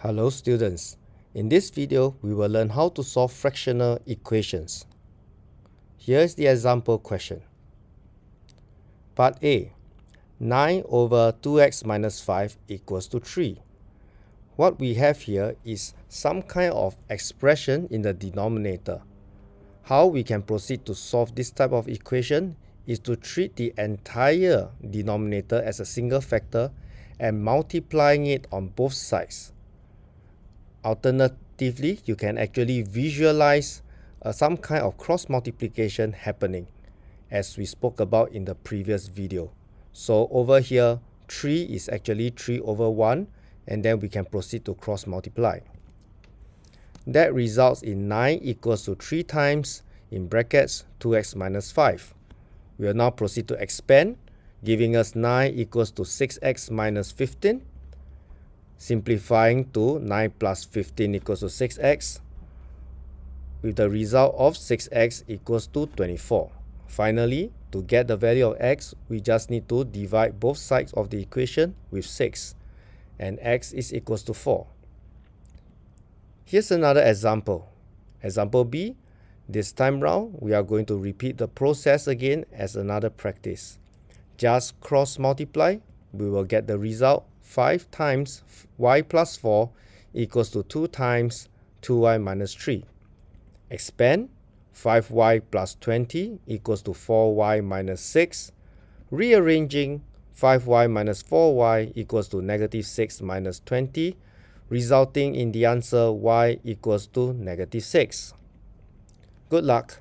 Hello students, in this video we will learn how to solve fractional equations. Here is the example question. Part A, 9 over 2x minus 5 equals to 3. What we have here is some kind of expression in the denominator. How we can proceed to solve this type of equation is to treat the entire denominator as a single factor and multiplying it on both sides Alternatively, you can actually visualize uh, some kind of cross multiplication happening as we spoke about in the previous video. So over here, 3 is actually 3 over 1 and then we can proceed to cross multiply. That results in 9 equals to 3 times in brackets 2x minus 5. We will now proceed to expand giving us 9 equals to 6x minus 15 simplifying to 9 plus 15 equals to 6x with the result of 6x equals to 24. Finally, to get the value of x, we just need to divide both sides of the equation with 6 and x is equals to 4. Here's another example. Example B, this time round, we are going to repeat the process again as another practice. Just cross multiply we will get the result 5 times y plus 4 equals to 2 times 2y minus 3. Expand 5y plus 20 equals to 4y minus 6. Rearranging 5y minus 4y equals to negative 6 minus 20 resulting in the answer y equals to negative 6. Good luck!